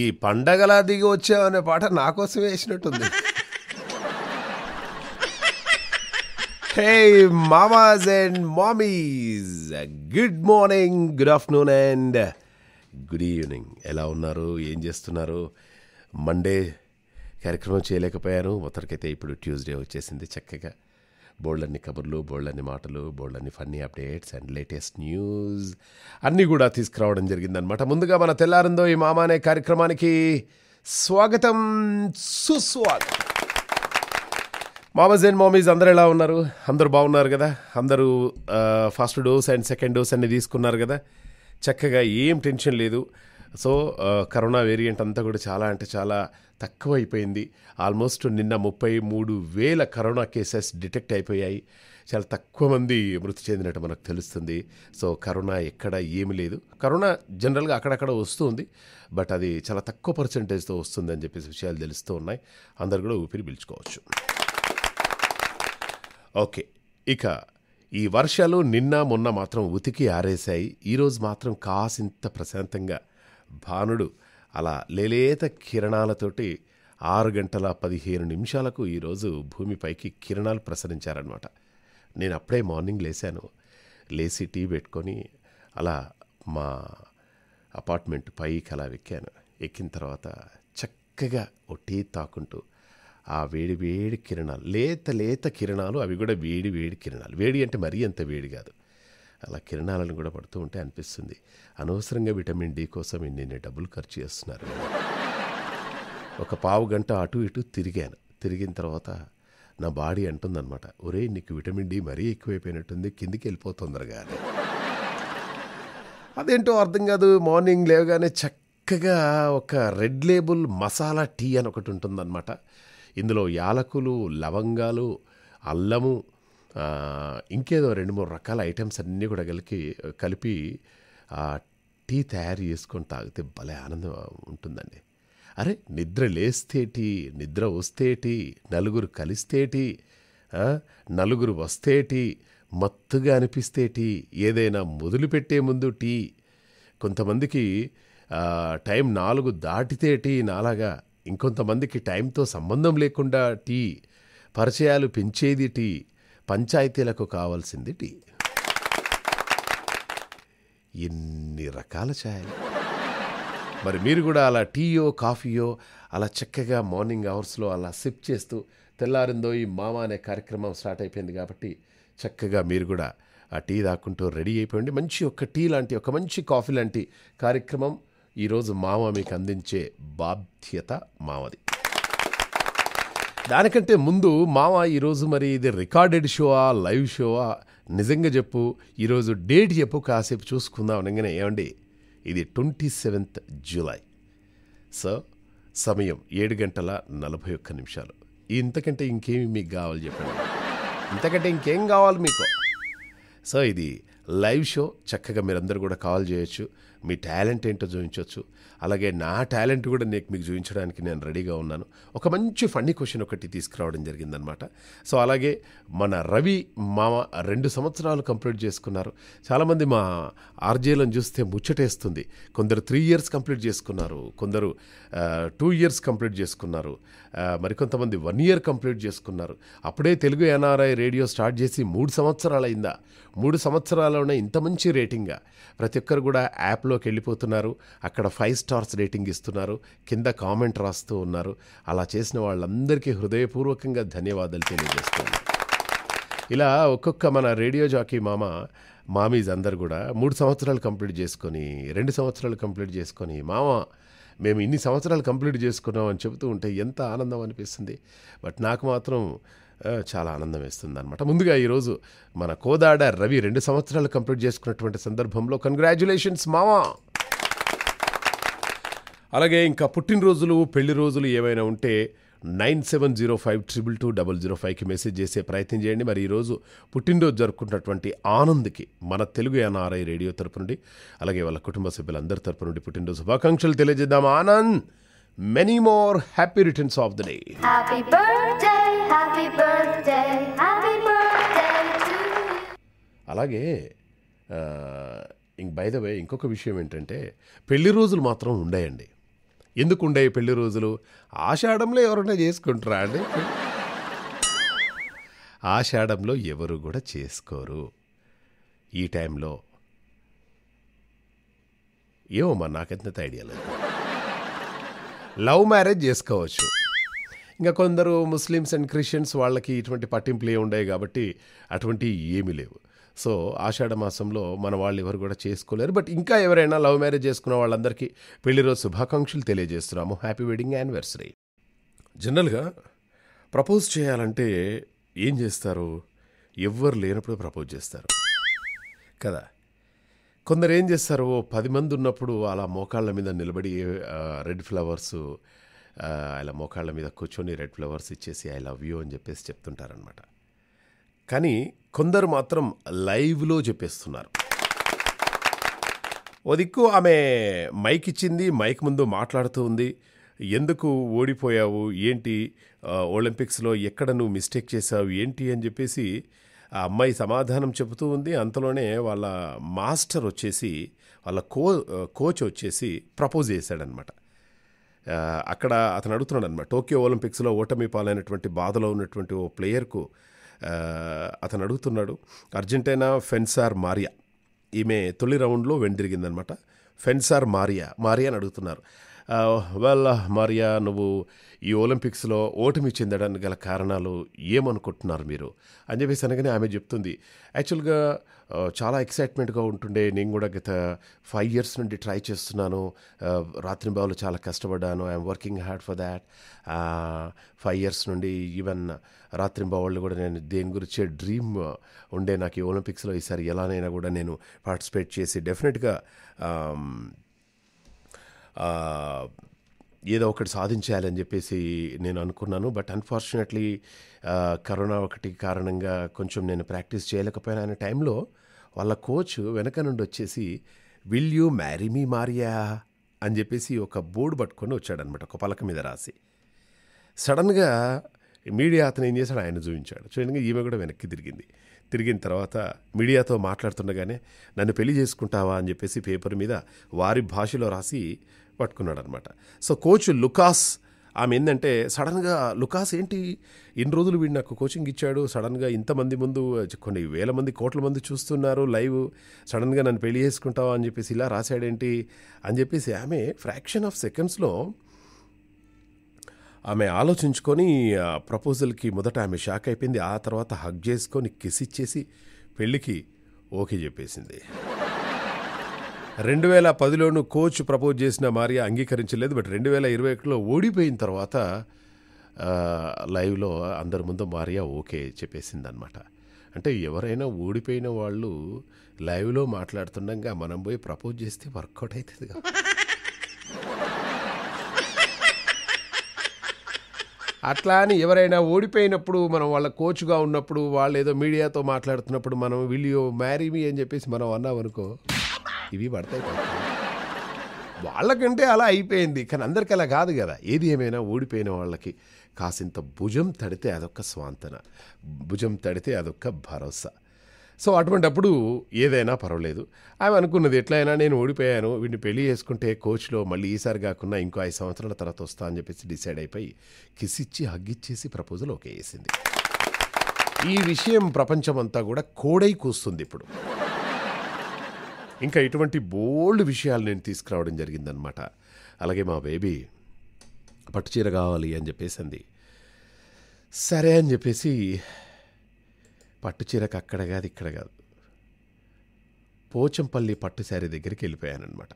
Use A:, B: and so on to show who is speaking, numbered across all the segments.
A: ఈ పండగలా దిగి వచ్చావనే పాట నా కోసం వేసినట్టుంది hey mamas and mamis good morning good afternoon and good evening ఎలా ఉన్నారు ఏం చేస్తున్నారు మండే కార్యక్రమం చేయలేకపోయాను ఒకరికైతే ఇప్పుడు ట్యూస్డే వచ్చేసింది చక్కగా బోల్డన్ని కబుర్లు బోళ్ళన్ని మాటలు బోళ్ళన్ని funny updates and latest news అన్నీ కూడా తీసుకురావడం జరిగిందనమాట ముందుగా మన తెల్లారిందో ఈ మామ అనే కార్యక్రమానికి స్వాగతం సుస్వాగతం మామస్ అండ్ మామీస్ అందరు ఎలా ఉన్నారు అందరూ బాగున్నారు కదా అందరూ first dose and second dose అన్ని తీసుకున్నారు కదా చక్కగా ఏం టెన్షన్ లేదు సో కరోనా వేరియంట్ అంతా కూడా చాలా అంటే చాలా తక్కువ అయిపోయింది ఆల్మోస్ట్ నిన్న ముప్పై మూడు వేల కరోనా కేసెస్ డిటెక్ట్ అయిపోయాయి చాలా తక్కువ మంది మృతి చెందినట్టు మనకు తెలుస్తుంది సో కరోనా ఎక్కడ ఏమి లేదు కరోనా జనరల్గా అక్కడక్కడ వస్తుంది బట్ అది చాలా తక్కువ పర్సంటేజ్తో అని చెప్పేసి విషయాలు తెలుస్తూ ఉన్నాయి అందరు కూడా ఊపిరి పీల్చుకోవచ్చు ఓకే ఇక ఈ వర్షాలు నిన్న మొన్న మాత్రం ఉతికి ఆరేశాయి ఈరోజు మాత్రం కాసింత ప్రశాంతంగా భానుడు అలా లేలేత కిరణాలతోటి ఆరు గంటల పదిహేను నిమిషాలకు ఈరోజు భూమిపైకి కిరణాలు ప్రసరించారనమాట నేను అప్పుడే మార్నింగ్ లేశాను లేచి టీ పెట్టుకొని అలా మా అపార్ట్మెంట్ పైకి అలా ఎక్కాను ఎక్కిన తర్వాత చక్కగా ఓ టీ తాకుంటూ ఆ వేడి వేడి కిరణాలు లేత లేత కిరణాలు అవి కూడా వేడి వేడి కిరణాలు వేడి అంటే మరీ అంత వేడి కాదు అలా కిరణాలను కూడా పడుతూ ఉంటే అనిపిస్తుంది అనవసరంగా విటమిన్ డి కోసం ఇన్ని డబ్బులు ఖర్చు చేస్తున్నారు ఒక పావు గంట అటు ఇటు తిరిగాను తిరిగిన తర్వాత నా బాడీ అంటుందన్నమాట ఒరే నీకు విటమిన్ డి మరీ ఎక్కువైపోయినట్టుంది కిందికి వెళ్ళిపోతుందరగా తొందరగా అదేంటో అర్థం కాదు మార్నింగ్ లేవగానే చక్కగా ఒక రెడ్ లేబుల్ మసాలా టీ అని ఒకటి ఉంటుందన్నమాట ఇందులో యాలకులు లవంగాలు అల్లము ఇంకేదో రెండు మూడు రకాల ఐటమ్స్ అన్నీ కూడా కలిపి కలిపి టీ తయారు చేసుకొని తాగితే భలే ఆనందం ఉంటుందండి అరే నిద్ర లేస్తేటి నిద్ర వస్తేటి నలుగురు కలిస్తేటి నలుగురు వస్తేటి మత్తుగా అనిపిస్తేటి ఏదైనా మొదలుపెట్టే ముందు టీ కొంతమందికి టైం నాలుగు దాటితే టీ నాలాగా ఇంకొంతమందికి టైంతో సంబంధం లేకుండా టీ పరిచయాలు పెంచేది టీ పంచాయతీలకు కావాల్సింది టీ ఎన్ని రకాల ఛాయలు మరి మీరు కూడా అలా టీయో కాఫీయో అలా చక్కగా మార్నింగ్ అవర్స్లో అలా సిప్ చేస్తూ తెల్లారిందో ఈ మామ అనే కార్యక్రమం స్టార్ట్ అయిపోయింది కాబట్టి చక్కగా మీరు కూడా ఆ టీ దాక్కుంటూ రెడీ అయిపోయింది మంచి ఒక టీ లాంటి ఒక మంచి కాఫీ లాంటి కార్యక్రమం ఈరోజు మామ మీకు అందించే బాధ్యత మామది దానికంటే ముందు మామ ఈరోజు మరి ఇది రికార్డెడ్ షోవా లైవ్ షోవా నిజంగా చెప్పు ఈరోజు డేట్ చెప్పు కాసేపు చూసుకుందాం అనగానే ఏమండి ఇది ట్వంటీ సెవెంత్ జూలై సో సమయం ఏడు గంటల నలభై ఒక్క నిమిషాలు ఇంతకంటే ఇంకేమి మీకు కావాలి చెప్పండి ఇంతకంటే ఇంకేం కావాలి మీకు సో ఇది లైవ్ షో చక్కగా మీరందరూ కూడా కాల్ చేయొచ్చు మీ టాలెంట్ ఏంటో చూపించవచ్చు అలాగే నా టాలెంట్ కూడా నీకు మీకు చూపించడానికి నేను రెడీగా ఉన్నాను ఒక మంచి ఫన్నీ క్వశ్చన్ ఒకటి తీసుకురావడం జరిగిందనమాట సో అలాగే మన రవి మామ రెండు సంవత్సరాలు కంప్లీట్ చేసుకున్నారు చాలామంది మా ఆర్జేలను చూస్తే ముచ్చటేస్తుంది కొందరు త్రీ ఇయర్స్ కంప్లీట్ చేసుకున్నారు కొందరు టూ ఇయర్స్ కంప్లీట్ చేసుకున్నారు మరికొంతమంది వన్ ఇయర్ కంప్లీట్ చేసుకున్నారు అప్పుడే తెలుగు ఎన్ఆర్ఐ రేడియో స్టార్ట్ చేసి మూడు సంవత్సరాలైందా మూడు సంవత్సరాల్లోనే ఇంత మంచి రేటింగ్గా ప్రతి ఒక్కరు కూడా యాప్లో యూట్యూబ్లోకి వెళ్ళిపోతున్నారు అక్కడ ఫైవ్ స్టార్స్ రేటింగ్ ఇస్తున్నారు కింద కామెంట్ రాస్తూ ఉన్నారు అలా చేసిన వాళ్ళందరికీ హృదయపూర్వకంగా ధన్యవాదాలు తెలియజేస్తున్నారు ఇలా ఒక్కొక్క మన రేడియో జాకీ మామ మామీజ్ అందరు కూడా మూడు సంవత్సరాలు కంప్లీట్ చేసుకొని రెండు సంవత్సరాలు కంప్లీట్ చేసుకొని మామ మేము ఇన్ని సంవత్సరాలు కంప్లీట్ చేసుకున్నాం అని చెబుతూ ఉంటే ఎంత ఆనందం అనిపిస్తుంది బట్ నాకు మాత్రం చాలా ఆనందం వేస్తుంది అనమాట ముందుగా ఈరోజు మన కోదాడ రవి రెండు సంవత్సరాలు కంప్లీట్ చేసుకున్నటువంటి సందర్భంలో కంగ్రాచులేషన్స్ మావా అలాగే ఇంకా పుట్టినరోజులు పెళ్లి రోజులు ఏమైనా ఉంటే nine seven zero five triple two double zero ఫైవ్కి మెసేజ్ చేసే ప్రయత్నం చేయండి మరి ఈరోజు పుట్టినరోజు జరుపుకున్నటువంటి ఆనంద్కి మన తెలుగు ఎన్ఆర్ఐ రేడియో తరపు నుండి అలాగే వాళ్ళ కుటుంబ సభ్యులందరి తరపు నుండి పుట్టినరోజు శుభాకాంక్షలు తెలియజేద్దాం Anand many more happy returns of the day అలాగే ఇంక బై ద వే ఇంకొక విషయం ఏంటంటే పెళ్లి రోజులు మాత్రం ఉండేయండి ఎందుకు ఉండే పెళ్లి రోజులు ఆషాఢంలో ఎవరైనా చేసుకుంటారా అండి ఆషాఢంలో ఎవరు కూడా చేసుకోరు ఈ టైంలో ఏమో మరి నాకెంత ఐడియా లేదు లవ్ మ్యారేజ్ చేసుకోవచ్చు ఇంకా కొందరు ముస్లిమ్స్ అండ్ క్రిస్టియన్స్ వాళ్ళకి ఇటువంటి పట్టింపులు ఉండేవి కాబట్టి అటువంటి ఏమీ లేవు సో ఆషాఢ మాసంలో మన వాళ్ళు ఎవరు కూడా చేసుకోలేరు బట్ ఇంకా ఎవరైనా లవ్ మ్యారేజ్ చేసుకున్న వాళ్ళందరికీ పెళ్లి రోజు శుభాకాంక్షలు తెలియజేస్తున్నాము హ్యాపీ వెడ్డింగ్ యానివర్సరీ జనరల్గా ప్రపోజ్ చేయాలంటే ఏం చేస్తారు ఎవ్వరు లేనప్పుడు ప్రపోజ్ చేస్తారు కదా కొందరు ఏం చేస్తారు ఓ పది మంది ఉన్నప్పుడు అలా మోకాళ్ళ మీద నిలబడి రెడ్ ఫ్లవర్స్ ఇలా మోకాళ్ళ మీద కూర్చొని రెడ్ ఫ్లవర్స్ ఇచ్చేసి ఐ లవ్ యూ అని చెప్పేసి చెప్తుంటారనమాట కానీ కొందరు మాత్రం లైవ్లో చెప్పేస్తున్నారు ఓ దిక్కు ఆమె మైక్ ఇచ్చింది మైక్ ముందు మాట్లాడుతూ ఉంది ఎందుకు ఓడిపోయావు ఏంటి ఒలింపిక్స్లో ఎక్కడ నువ్వు మిస్టేక్ చేశావు ఏంటి అని చెప్పేసి ఆ అమ్మాయి సమాధానం చెబుతూ ఉంది అంతలోనే వాళ్ళ మాస్టర్ వచ్చేసి వాళ్ళ కో కోచ్ వచ్చేసి ప్రపోజ్ చేశాడనమాట అక్కడ అతను అడుగుతున్నాడు అనమాట టోక్యో ఒలింపిక్స్లో ఓటమి పాలైనటువంటి బాధలో ఉన్నటువంటి ఓ ప్లేయర్కు అతను అడుగుతున్నాడు అర్జెంటీనా ఫెన్సార్ మారియా ఈమె తొలి రౌండ్లో వెండిరిగిందనమాట ఫెన్సార్ మారియా మారియా అని అడుగుతున్నారు వెల్ మరియా నువ్వు ఈ ఒలింపిక్స్లో ఓటమి చెందడానికి గల కారణాలు ఏమనుకుంటున్నారు మీరు అని చెప్పేసి అనగానే ఆమె చెప్తుంది యాక్చువల్గా చాలా ఎక్సైట్మెంట్గా ఉంటుండే నేను కూడా గత ఫైవ్ ఇయర్స్ నుండి ట్రై చేస్తున్నాను రాత్రి బావులు చాలా కష్టపడ్డాను I'm working hard for that five years నుండి ఈవెన్ రాత్రి బావుళ్ళు కూడా నేను దేని గురించి డ్రీమ్ ఉండే నాకు ఈ ఒలింపిక్స్లో ఈసారి ఎలానైనా కూడా నేను పార్టిసిపేట్ చేసి డెఫినెట్గా ఏదో ఒకటి సాధించాలని చెప్పేసి నేను అనుకున్నాను బట్ అన్ఫార్చునేట్లీ కరోనా ఒకటి కారణంగా కొంచెం నేను ప్రాక్టీస్ చేయలేకపోయినా అనే టైంలో వాళ్ళ కోచ్ వెనక నుండి వచ్చేసి will you marry me Maria అని చెప్పేసి ఒక బోర్డు పట్టుకొని వచ్చాడనమాట ఒక పలక మీద రాసి సడన్గా మీడియా అతను ఏం చేశాడు ఆయన చూపించాడు చూడంగా ఈమె కూడా వెనక్కి తిరిగింది తిరిగిన తర్వాత మీడియాతో మాట్లాడుతుండగానే నన్ను పెళ్లి చేసుకుంటావా అని చెప్పేసి పేపర్ మీద వారి భాషలో రాసి పట్టుకున్నాడు అనమాట సో కోచ్ లుకాస్ ఆమె ఏంటంటే సడన్గా లుకాస్ ఏంటి ఇన్ని రోజులు వీడు నాకు కోచింగ్ ఇచ్చాడు సడన్గా ఇంతమంది ముందు కొన్ని వేల మంది కోట్ల మంది చూస్తున్నారు లైవ్ సడన్గా నన్ను పెళ్లి చేసుకుంటావా అని చెప్పేసి ఇలా రాశాడేంటి అని చెప్పేసి ఆమె ఫ్రాక్షన్ ఆఫ్ సెకండ్స్లో ఆమె ఆలోచించుకొని ప్రపోజల్కి మొదట ఆమె షాక్ అయిపోయింది ఆ తర్వాత హగ్ చేసుకొని కిస్ ఇచ్చేసి పెళ్ళికి ఓకే చెప్పేసింది రెండు వేల పదిలోనూ కోచ్ ప్రపోజ్ చేసిన మారియా అంగీకరించలేదు బట్ రెండు వేల ఇరవై ఒకటిలో ఓడిపోయిన తర్వాత లైవ్లో అందరి ముందు మారియా ఓకే చెప్పేసింది అనమాట అంటే ఎవరైనా ఓడిపోయిన వాళ్ళు లైవ్లో మాట్లాడుతుండగా మనం పోయి ప్రపోజ్ చేస్తే వర్కౌట్ అవుతుంది అట్లా అని ఎవరైనా ఓడిపోయినప్పుడు మనం వాళ్ళ కోచ్గా ఉన్నప్పుడు వాళ్ళు ఏదో మీడియాతో మాట్లాడుతున్నప్పుడు మనం వీళ్ళు మ్యారీ మీ అని చెప్పేసి మనం అన్నామనుకో ఇవి పడతాయి వాళ్ళకంటే అలా అయిపోయింది కానీ అందరికీ అలా కాదు కదా ఏది ఏమైనా ఓడిపోయిన వాళ్ళకి కాసింత భుజం తడితే అదొక స్వాంతన భుజం తడితే అదొక భరోసా సో అప్పుడు ఏదైనా పర్వాలేదు ఆమె అనుకున్నది ఎట్లయినా నేను ఓడిపోయాను వీడిని పెళ్లి చేసుకుంటే కోచ్లో మళ్ళీ ఈసారి కాకుండా ఇంకో ఐదు సంవత్సరాల తర్వాత వస్తా అని చెప్పేసి డిసైడ్ అయిపోయి కిసిచ్చి హగ్గిచ్చేసి ప్రపోజల్ ఓకే వేసింది ఈ విషయం ప్రపంచమంతా కూడా కోడై కూస్తుంది ఇప్పుడు ఇంకా ఇటువంటి బోల్డ్ విషయాలు నేను తీసుకురావడం జరిగిందనమాట అలాగే మా బేబీ పట్టుచీర కావాలి అని చెప్పేసింది సరే అని చెప్పేసి పట్టుచీరకు అక్కడ కాదు ఇక్కడ కాదు పోచంపల్లి పట్టు శారీ దగ్గరికి వెళ్ళిపోయానమాట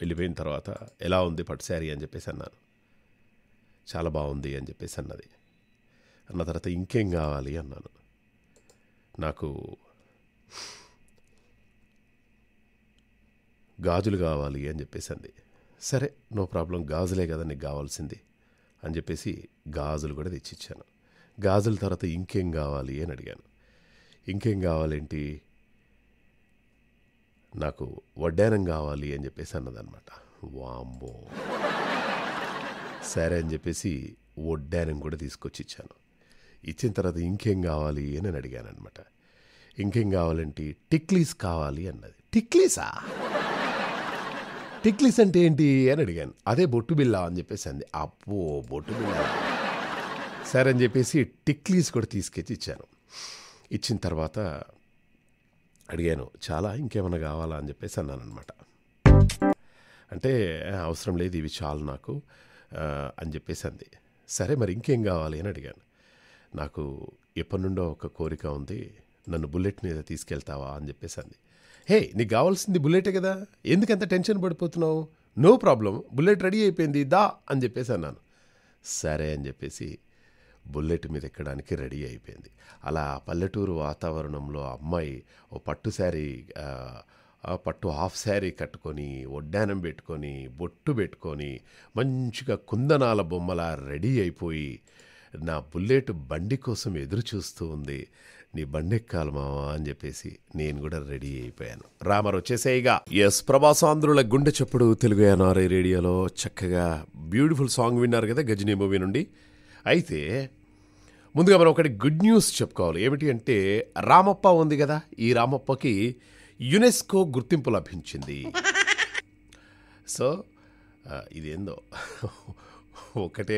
A: వెళ్ళిపోయిన తర్వాత ఎలా ఉంది పట్టు శారీ అని చెప్పేసి అన్నాను చాలా బాగుంది అని చెప్పేసి అన్నది అన్న తర్వాత ఇంకేం కావాలి అన్నాను నాకు గాజులు కావాలి అని చెప్పేసింది సరే నో ప్రాబ్లం గాజులే కదా నీకు కావాల్సింది అని చెప్పేసి గాజులు కూడా తెచ్చిచ్చాను గాజుల తర్వాత ఇంకేం కావాలి అని అడిగాను ఇంకేం కావాలేంటి నాకు వడ్డానం కావాలి అని చెప్పేసి అన్నదనమాట వాంబో సరే అని చెప్పేసి వడ్డానం కూడా తీసుకొచ్చి ఇచ్చాను ఇచ్చిన తర్వాత ఇంకేం కావాలి అని అడిగాను అనమాట ఇంకేం కావాలంటే టిక్లీస్ కావాలి అన్నది టిక్లీసా టిక్లీస్ అంటే ఏంటి అని అడిగాను అదే బొట్టు బిల్లా అని చెప్పేసి అంది అప్పో బొట్టు బిల్లా సరే అని చెప్పేసి టిక్లీస్ కూడా తీసుకెచ్చి ఇచ్చాను ఇచ్చిన తర్వాత అడిగాను చాలా ఇంకేమైనా కావాలా అని చెప్పేసి అన్నాను అనమాట అంటే అవసరం లేదు ఇవి చాలు నాకు అని చెప్పేసి అంది సరే మరి ఇంకేం కావాలి అని అడిగాను నాకు ఎప్పటి నుండో ఒక కోరిక ఉంది నన్ను బుల్లెట్ మీద తీసుకెళ్తావా అని చెప్పేసి అంది హే నీకు కావాల్సింది బుల్లెటే కదా ఎందుకంత టెన్షన్ పడిపోతున్నావు నో ప్రాబ్లం బుల్లెట్ రెడీ అయిపోయింది దా అని చెప్పేసి అన్నాను సరే అని చెప్పేసి బుల్లెట్ మీద ఎక్కడానికి రెడీ అయిపోయింది అలా పల్లెటూరు వాతావరణంలో అమ్మాయి ఓ పట్టు శారీ పట్టు హాఫ్ శారీ కట్టుకొని ఒడ్డానం పెట్టుకొని బొట్టు పెట్టుకొని మంచిగా కుందనాల బొమ్మలా రెడీ అయిపోయి నా బుల్లెట్ బండి కోసం ఎదురు చూస్తూ ఉంది నీ బండెక్కాల మావా అని చెప్పేసి నేను కూడా రెడీ అయిపోయాను రామర్ వచ్చేసేయిగా ఎస్ ప్రభాసాంధ్రుల గుండె చప్పుడు తెలుగు ఎన్ఆర్ఐ రేడియోలో చక్కగా బ్యూటిఫుల్ సాంగ్ విన్నారు కదా గజనీ మూవీ నుండి అయితే ముందుగా మనం ఒకటి గుడ్ న్యూస్ చెప్పుకోవాలి ఏమిటి అంటే రామప్ప ఉంది కదా ఈ రామప్పకి యునెస్కో గుర్తింపు లభించింది సో ఇదేందో ఒకటే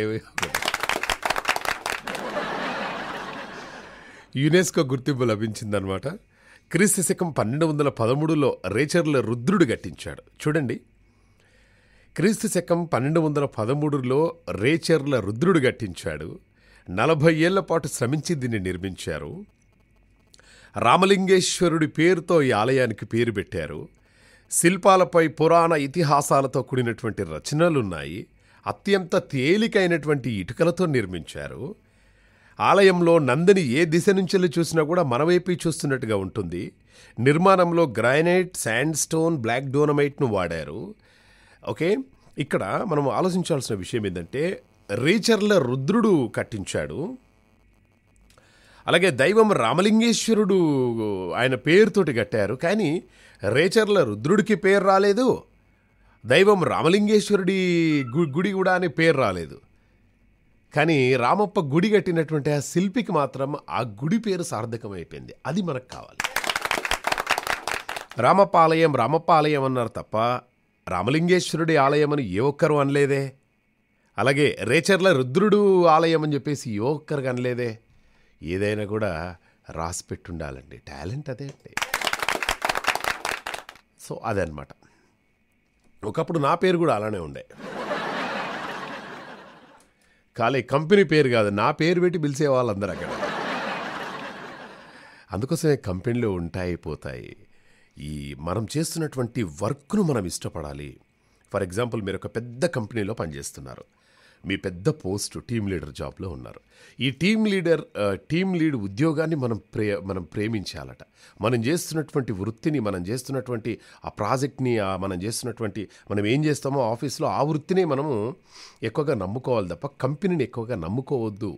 A: యునెస్కో గుర్తింపు లభించిందనమాట క్రీస్తు శకం పన్నెండు వందల పదమూడులో రేచర్ల రుద్రుడు కట్టించాడు చూడండి క్రీస్తు శకం పన్నెండు వందల పదమూడులో రేచర్ల రుద్రుడు కట్టించాడు నలభై ఏళ్ల పాటు శ్రమించి దీన్ని నిర్మించారు రామలింగేశ్వరుడి పేరుతో ఈ ఆలయానికి పేరు పెట్టారు శిల్పాలపై పురాణ ఇతిహాసాలతో కూడినటువంటి రచనలున్నాయి అత్యంత తేలికైనటువంటి ఇటుకలతో నిర్మించారు ఆలయంలో నందిని ఏ దిశ నుంచి చూసినా కూడా మనవైపు చూస్తున్నట్టుగా ఉంటుంది నిర్మాణంలో గ్రానైట్ శాండ్ స్టోన్ బ్లాక్ డోనమైట్ను వాడారు ఓకే ఇక్కడ మనం ఆలోచించాల్సిన విషయం ఏంటంటే రీచర్ల రుద్రుడు కట్టించాడు అలాగే దైవం రామలింగేశ్వరుడు ఆయన పేరుతోటి కట్టారు కానీ రేచర్ల రుద్రుడికి పేరు రాలేదు దైవం రామలింగేశ్వరుడి గుడి కూడా అనే పేరు రాలేదు కానీ రామప్ప గుడి కట్టినటువంటి ఆ శిల్పికి మాత్రం ఆ గుడి పేరు సార్థకమైపోయింది అది మనకు కావాలి రామప్ప ఆలయం రామప్ప ఆలయం అన్నారు తప్ప రామలింగేశ్వరుడి ఆలయం అని ఏ ఒక్కరు అనలేదే అలాగే రేచర్ల రుద్రుడు ఆలయం అని చెప్పేసి ఏ ఒక్కరికి అనలేదే ఏదైనా కూడా రాసి పెట్టుండాలండి టాలెంట్ అదే అండి సో అదనమాట ఒకప్పుడు నా పేరు కూడా అలానే ఉండే కాలే కంపెనీ పేరు కాదు నా పేరు పెట్టి పిలిచే వాళ్ళందరూ అక్కడ అందుకోసమే కంపెనీలు ఉంటాయి పోతాయి ఈ మనం చేస్తున్నటువంటి వర్క్ను మనం ఇష్టపడాలి ఫర్ ఎగ్జాంపుల్ మీరు ఒక పెద్ద కంపెనీలో పనిచేస్తున్నారు మీ పెద్ద పోస్ట్ టీమ్ లీడర్ జాబ్లో ఉన్నారు ఈ టీమ్ లీడర్ టీమ్ లీడ్ ఉద్యోగాన్ని మనం ప్రే మనం ప్రేమించాలట మనం చేస్తున్నటువంటి వృత్తిని మనం చేస్తున్నటువంటి ఆ ప్రాజెక్ట్ని మనం చేస్తున్నటువంటి మనం ఏం చేస్తామో ఆఫీస్లో ఆ వృత్తిని మనము ఎక్కువగా నమ్ముకోవాలి తప్ప కంపెనీని ఎక్కువగా నమ్ముకోవద్దు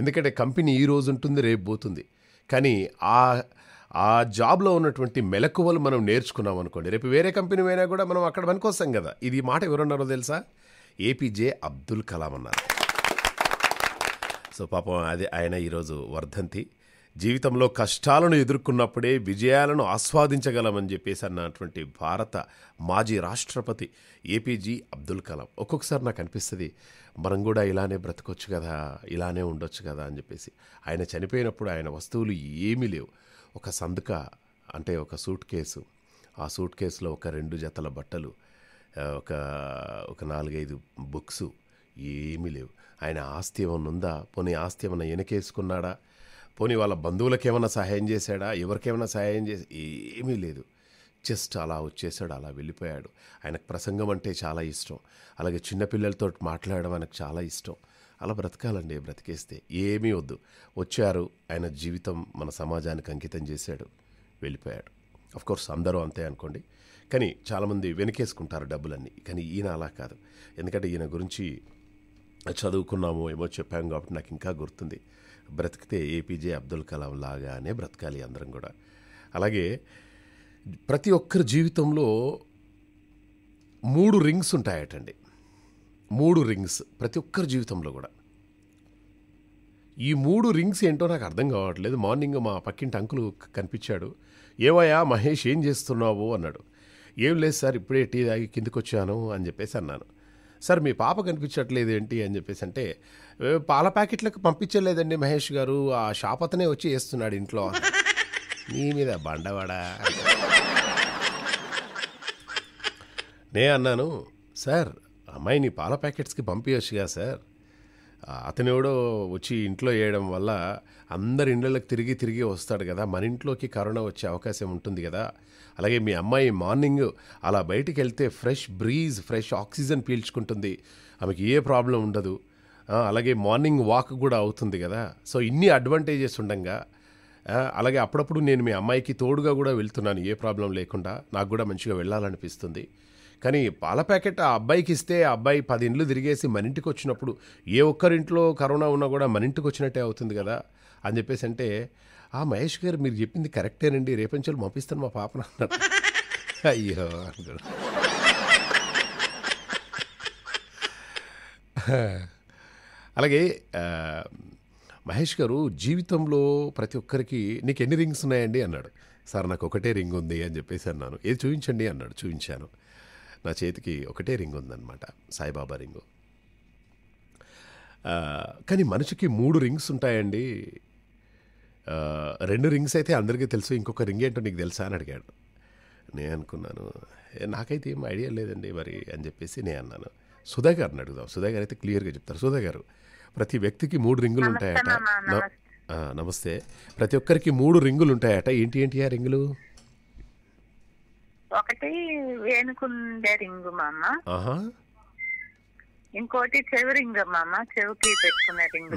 A: ఎందుకంటే కంపెనీ ఈ రోజు ఉంటుంది రేపు పోతుంది కానీ ఆ ఆ జాబ్లో ఉన్నటువంటి మెలకువలు మనం నేర్చుకున్నాం అనుకోండి రేపు వేరే కంపెనీ అయినా కూడా మనం అక్కడ పనికొస్తాం కదా ఇది మాట ఎవరున్నారో తెలుసా ఏపీజే అబ్దుల్ కలాం అన్నారు సో పాపం అది ఆయన ఈరోజు వర్ధంతి జీవితంలో కష్టాలను ఎదుర్కొన్నప్పుడే విజయాలను ఆస్వాదించగలమని చెప్పేసి అన్నటువంటి భారత మాజీ రాష్ట్రపతి ఏపీజీ అబ్దుల్ కలాం ఒక్కొక్కసారి నాకు అనిపిస్తుంది మనం కూడా ఇలానే బ్రతకొచ్చు కదా ఇలానే ఉండొచ్చు కదా అని చెప్పేసి ఆయన చనిపోయినప్పుడు ఆయన వస్తువులు ఏమీ లేవు ఒక సందుక అంటే ఒక సూట్ కేసు ఆ సూట్ కేసులో ఒక రెండు జతల బట్టలు ఒక ఒక నాలుగైదు బుక్స్ ఏమీ లేవు ఆయన ఆస్తి ఏమైనా ఉందా పోనీ ఆస్తి ఏమైనా వెనకేసుకున్నాడా పోనీ వాళ్ళ బంధువులకు ఏమైనా సహాయం చేశాడా ఎవరికేమైనా సహాయం చేసి ఏమీ లేదు జస్ట్ అలా వచ్చేసాడు అలా వెళ్ళిపోయాడు ఆయనకు ప్రసంగం అంటే చాలా ఇష్టం అలాగే చిన్నపిల్లలతో మాట్లాడడం ఆయనకు చాలా ఇష్టం అలా బ్రతకాలండి బ్రతికేస్తే ఏమీ వద్దు వచ్చారు ఆయన జీవితం మన సమాజానికి అంకితం చేశాడు వెళ్ళిపోయాడు అఫ్కోర్స్ అందరూ అంతే అనుకోండి కానీ చాలామంది వెనకేసుకుంటారు డబ్బులన్నీ కానీ ఈయన అలా కాదు ఎందుకంటే ఈయన గురించి చదువుకున్నాము ఏమో చెప్పాము కాబట్టి నాకు ఇంకా గుర్తుంది బ్రతికితే ఏపీజే అబ్దుల్ కలాం లాగానే బ్రతకాలి అందరం కూడా అలాగే ప్రతి ఒక్కరి జీవితంలో మూడు రింగ్స్ ఉంటాయటండి మూడు రింగ్స్ ప్రతి ఒక్కరి జీవితంలో కూడా ఈ మూడు రింగ్స్ ఏంటో నాకు అర్థం కావట్లేదు మార్నింగ్ మా పక్కింటి అంకులు కనిపించాడు ఏవయ్యా మహేష్ ఏం చేస్తున్నావు అన్నాడు ఏం లేదు సార్ ఇప్పుడే టీ తాగి కిందకు వచ్చాను అని చెప్పేసి అన్నాను సార్ మీ పాప కనిపించట్లేదు ఏంటి అని చెప్పేసి అంటే పాల ప్యాకెట్లకు పంపించలేదండి మహేష్ గారు ఆ షాప్ అతనే వచ్చి వేస్తున్నాడు ఇంట్లో నీ మీద బండవాడా నే అన్నాను సార్ అమ్మాయిని పాల ప్యాకెట్స్కి పంపించచ్చుగా సార్ ఎవడో వచ్చి ఇంట్లో వేయడం వల్ల అందరి ఇండ్లకి తిరిగి తిరిగి వస్తాడు కదా మన ఇంట్లోకి కరోనా వచ్చే అవకాశం ఉంటుంది కదా అలాగే మీ అమ్మాయి మార్నింగ్ అలా బయటికి వెళ్తే ఫ్రెష్ బ్రీజ్ ఫ్రెష్ ఆక్సిజన్ పీల్చుకుంటుంది ఆమెకి ఏ ప్రాబ్లం ఉండదు అలాగే మార్నింగ్ వాక్ కూడా అవుతుంది కదా సో ఇన్ని అడ్వాంటేజెస్ ఉండగా అలాగే అప్పుడప్పుడు నేను మీ అమ్మాయికి తోడుగా కూడా వెళ్తున్నాను ఏ ప్రాబ్లం లేకుండా నాకు కూడా మంచిగా వెళ్ళాలనిపిస్తుంది కానీ పాల ప్యాకెట్ ఆ అబ్బాయికి ఇస్తే ఆ అబ్బాయి పది ఇండ్లు తిరిగేసి మన ఇంటికి వచ్చినప్పుడు ఏ ఒక్కరింట్లో కరోనా ఉన్నా కూడా మన ఇంటికి వచ్చినట్టే అవుతుంది కదా అని చెప్పేసి అంటే ఆ మహేష్ గారు మీరు చెప్పింది కరెక్టేనండి రేపంచాలు పంపిస్తాను మా పాపన అన్నారు అయ్యో అలాగే మహేష్ గారు జీవితంలో ప్రతి ఒక్కరికి నీకు ఎన్ని రింగ్స్ ఉన్నాయండి అన్నాడు సార్ నాకు ఒకటే రింగ్ ఉంది అని చెప్పేసి అన్నాను ఏది చూపించండి అన్నాడు చూపించాను నా చేతికి ఒకటే రింగ్ ఉందన్నమాట సాయిబాబా రింగు కానీ మనిషికి మూడు రింగ్స్ ఉంటాయండి రెండు రింగ్స్ అయితే అందరికీ తెలుసు ఇంకొక రింగ్ ఏంటో నీకు తెలుసా అని అడిగాడు నేను అనుకున్నాను నాకైతే ఏం ఐడియా లేదండి మరి అని చెప్పేసి నేను అన్నాను సుధా గారిని అడుగుదాం సుధా గారు అయితే క్లియర్గా చెప్తారు సుధా గారు ప్రతి వ్యక్తికి మూడు రింగులు ఉంటాయట నమస్తే ప్రతి ఒక్కరికి మూడు రింగులు ఉంటాయట ఏంటి ఏంటి ఆ రింగులు
B: ఒకటి వేణుకుండే రింగు మామ ఇంకోటి చెవి రింగ్ మామ చెవికి పెట్టుకునే రింగ్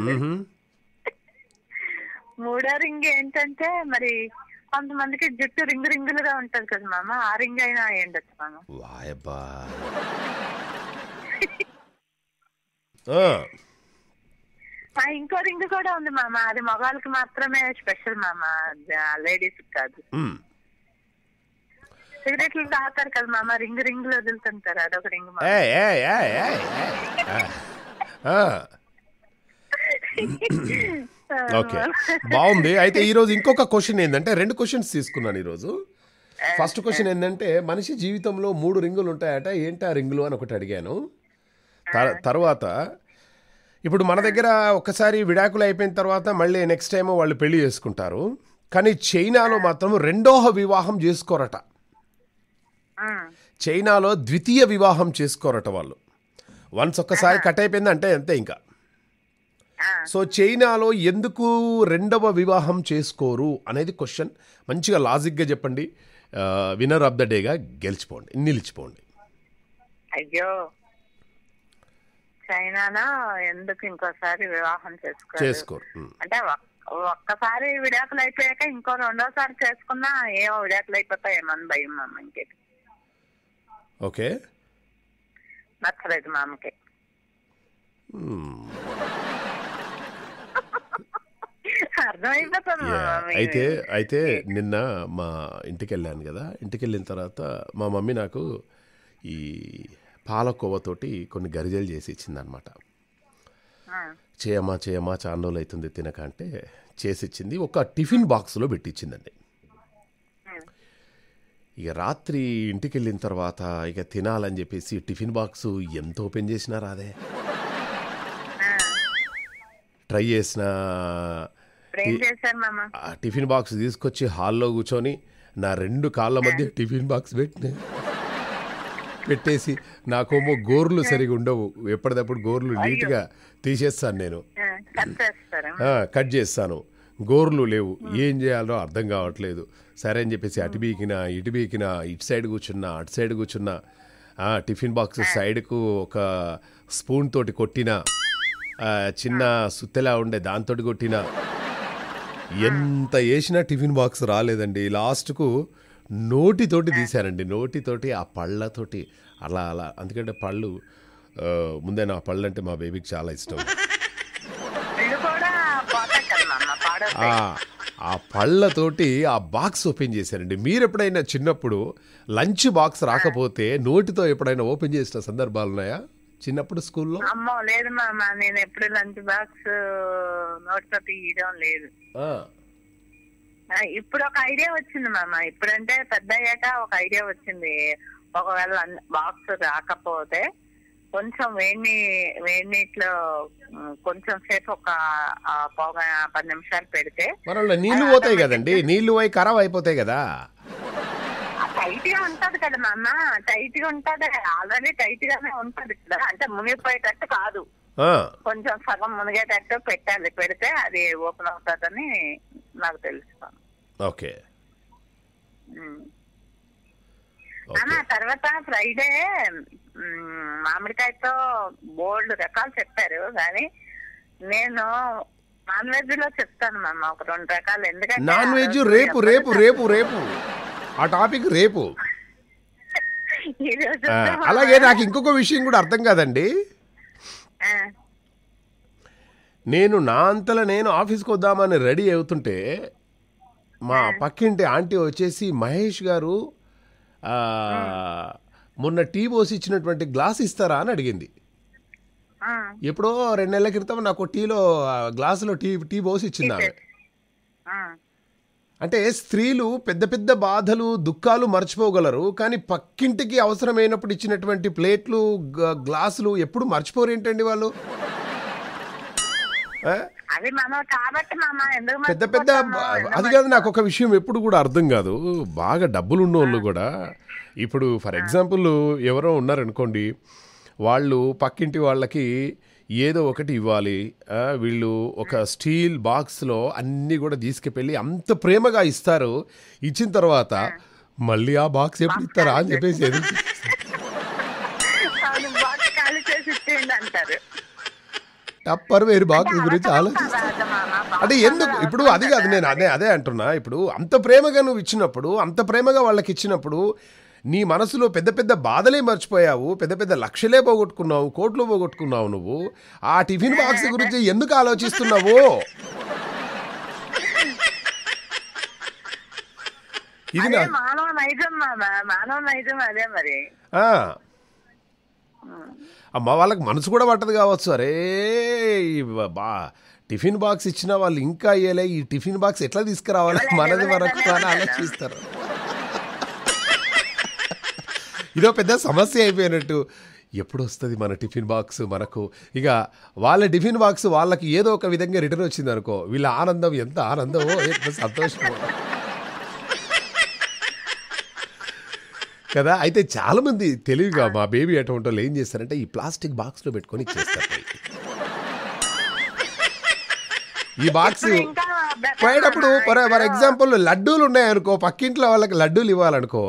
B: మూడో రింగ్ ఏంటంటే మరి కొంతమందికి జుట్టు రింగు రింగులుగా ఉంటది కదా మామ ఆ రింగ్ అయినా అయ్యండొచ్చు మామ ఇంకో రింగ్ కూడా ఉంది మామ అది మగాళ్ళకి మాత్రమే స్పెషల్ మామ లేడీస్ కాదు సిగరెట్లు తాగుతారు కదా మామ రింగ్ రింగ్ లో వదులుతుంటారు అదొక రింగ్
C: ఓకే బాగుంది అయితే ఈరోజు
A: ఇంకొక క్వశ్చన్ ఏంటంటే రెండు క్వశ్చన్స్ తీసుకున్నాను ఈరోజు ఫస్ట్ క్వశ్చన్ ఏంటంటే మనిషి జీవితంలో మూడు రింగులు ఉంటాయట ఏంటి ఆ రింగులు అని ఒకటి అడిగాను తర్వాత ఇప్పుడు మన దగ్గర ఒకసారి విడాకులు అయిపోయిన తర్వాత మళ్ళీ నెక్స్ట్ టైం వాళ్ళు పెళ్లి చేసుకుంటారు కానీ చైనాలో మాత్రం రెండోహ వివాహం చేసుకోరట చైనాలో ద్వితీయ వివాహం చేసుకోరట వాళ్ళు వన్స్ ఒక్కసారి కట్ అయిపోయింది అంటే అంతే ఇంకా సో చైనాలో ఎందుకు రెండవ వివాహం చేసుకోరు అనేది క్వశ్చన్ మంచిగా లాజిక్గా చెప్పండి వినర్ ఆఫ్ ద డేగా గెలిచిపోండి నిలిచిపోండి
B: అయ్యో చైనానా ఎందుకు ఇంకోసారి వివాహం చేసుకోరు
A: చేసుకోరు అంటే
B: ఒక్కసారి విడాకులు అయిపోయాక ఇంకో రెండోసారి చేసుకున్నా ఏమో విడాకులు అయిపోతాయేమో అని భయం అమ్మ ఇంకేది ఓకే నచ్చలేదు మా అయితే
A: అయితే నిన్న మా ఇంటికి వెళ్ళాను కదా ఇంటికి వెళ్ళిన తర్వాత మా మమ్మీ నాకు ఈ పాలకోవతోటి కొన్ని గరిజలు చేసి ఇచ్చిందనమాట చేయమా చేయమా చాలా రోజులు అవుతుంది తినక అంటే ఇచ్చింది ఒక టిఫిన్ బాక్స్లో పెట్టించిందండి ఇక రాత్రి ఇంటికి వెళ్ళిన తర్వాత ఇక తినాలని చెప్పేసి టిఫిన్ బాక్స్ ఎంత ఓపెన్ చేసినా రాదే ట్రై చేసిన టిఫిన్ బాక్స్ తీసుకొచ్చి హాల్లో కూర్చొని నా రెండు కాళ్ళ మధ్య టిఫిన్ బాక్స్ పెట్టిన పెట్టేసి నాకేమో గోర్లు సరిగా ఉండవు ఎప్పటిదప్పుడు గోర్లు నీట్గా తీసేస్తాను నేను కట్ చేస్తాను గోర్లు లేవు ఏం చేయాలో అర్థం కావట్లేదు సరే అని చెప్పేసి అటు బీకినా ఇటు బీకినా ఇటు సైడ్ కూర్చున్నా అటు సైడ్ కూర్చున్నా టిఫిన్ బాక్స్ సైడ్కు ఒక స్పూన్ తోటి కొట్టిన చిన్న సుత్తెలా ఉండే దాంతో కొట్టిన ఎంత వేసినా టిఫిన్ బాక్స్ రాలేదండి లాస్ట్కు నోటితోటి తీశారండి నోటితోటి ఆ పళ్ళతోటి అలా అలా అందుకంటే పళ్ళు ముందే నా పళ్ళు అంటే మా బేబీకి చాలా ఇష్టం ఆ పళ్ళతోటి ఆ బాక్స్ ఓపెన్ చేశారండి మీరు ఎప్పుడైనా చిన్నప్పుడు లంచ్ బాక్స్ రాకపోతే నోటితో ఎప్పుడైనా ఓపెన్ చేసిన సందర్భాలు ఉన్నాయా చిన్నప్పుడు స్కూల్లో
B: అమ్మో లేదు మామ నేను ఎప్పుడు లంచ్ బాక్స్ నోట్స్ తీయడం లేదు ఇప్పుడు ఒక ఐడియా వచ్చింది మామ ఇప్పుడంటే పెద్ద అయ్యాక ఒక ఐడియా వచ్చింది ఒకవేళ బాక్స్ రాకపోతే కొంచెం వేడి వేడి నీటిలో కొంచెం సేపు ఒక పావు పది నిమిషాలు పెడితే
A: నీళ్లు పోతాయి కదండి నీళ్లు పోయి ఖరాబ్ అయిపోతాయి కదా
B: టైట్ గా ఉంటది కదా నాన్న టైట్ గా ఉంటది ఆల్రెడీ టైట్ గానే ఉంటది కదా అంటే మునిగిపోయేటట్టు కాదు కొంచెం సగం మునిగేటట్టు పెట్టాలి పెడితే అది ఓపెన్ అవుతుందని నాకు తెలుస్తాను ఓకే తర్వాత ఫ్రైడే మామిడికాయతో బోల్డ్ రకాలు చెప్పారు కానీ నేను నాన్ వెజ్ లో చెప్తాను మ్యామ్ ఒక రెండు రకాలు ఎందుకంటే నాన్ వెజ్ రేపు రేపు రేపు
A: రేపు ఆ టాపిక్ రేపు అలాగే నాకు ఇంకొక విషయం కూడా అర్థం కాదండి నేను నా అంతల నేను ఆఫీస్కి వద్దామని రెడీ అవుతుంటే మా పక్కింటి ఆంటీ వచ్చేసి మహేష్ గారు మొన్న టీ పోసి ఇచ్చినటువంటి గ్లాస్ ఇస్తారా అని అడిగింది ఎప్పుడో రెండు నెలల క్రితం నాకు టీలో గ్లాసులో టీ టీ పోసి ఇచ్చింది ఆమె అంటే స్త్రీలు పెద్ద పెద్ద బాధలు దుఃఖాలు మర్చిపోగలరు కానీ పక్కింటికి అవసరమైనప్పుడు ఇచ్చినటువంటి ప్లేట్లు గ్లాసులు ఎప్పుడు మర్చిపోరేంటండి వాళ్ళు పెద్ద పెద్ద అది కాదు నాకు ఒక విషయం ఎప్పుడు కూడా అర్థం కాదు బాగా డబ్బులు ఉన్న వాళ్ళు కూడా ఇప్పుడు ఫర్ ఎగ్జాంపుల్ ఎవరో ఉన్నారనుకోండి వాళ్ళు పక్కింటి వాళ్ళకి ఏదో ఒకటి ఇవ్వాలి వీళ్ళు ఒక స్టీల్ బాక్స్లో అన్నీ కూడా తీసుకుపెళ్ళి అంత ప్రేమగా ఇస్తారు ఇచ్చిన తర్వాత మళ్ళీ ఆ బాక్స్ ఎప్పుడు ఇస్తారా అని చెప్పేసి వేరు బాక్స్ గురించి
B: ఆలోచిస్తాను అంటే ఎందుకు
A: ఇప్పుడు అది కాదు నేను అదే అదే అంటున్నా ఇప్పుడు అంత ప్రేమగా నువ్వు ఇచ్చినప్పుడు అంత ప్రేమగా వాళ్ళకి ఇచ్చినప్పుడు నీ మనసులో పెద్ద పెద్ద బాధలే మర్చిపోయావు పెద్ద పెద్ద లక్షలే పోగొట్టుకున్నావు కోట్లు పోగొట్టుకున్నావు నువ్వు ఆ టిఫిన్ బాక్స్ గురించి ఎందుకు ఆలోచిస్తున్నావు ఇది
B: మానవ నైజం మానవ నైజం అదే మరి
A: అమ్మ వాళ్ళకి మనసు కూడా పట్టదు కావచ్చు అరే బా టిఫిన్ బాక్స్ ఇచ్చిన వాళ్ళు ఇంకా అయ్యేలే ఈ టిఫిన్ బాక్స్ ఎట్లా తీసుకురావాలి మనది మనకు అని ఆలోచిస్తారు ఇదో పెద్ద సమస్య అయిపోయినట్టు ఎప్పుడు వస్తుంది మన టిఫిన్ బాక్స్ మనకు ఇక వాళ్ళ టిఫిన్ బాక్స్ వాళ్ళకి ఏదో ఒక విధంగా రిటర్న్ వచ్చింది అనుకో వీళ్ళ ఆనందం ఎంత ఆనందమో ఎంత సంతోషమో కదా అయితే చాలామంది తెలివిగా మా బేబీ అట ఉంటాలో ఏం చేస్తారంటే ఈ ప్లాస్టిక్ బాక్స్లో పెట్టుకొని చేస్తారు ఈ బాక్స్ పోయేటప్పుడు ఫర్ ఫర్ ఎగ్జాంపుల్ లడ్డూలు ఉన్నాయనుకో పక్కింట్లో వాళ్ళకి లడ్డూలు ఇవ్వాలనుకో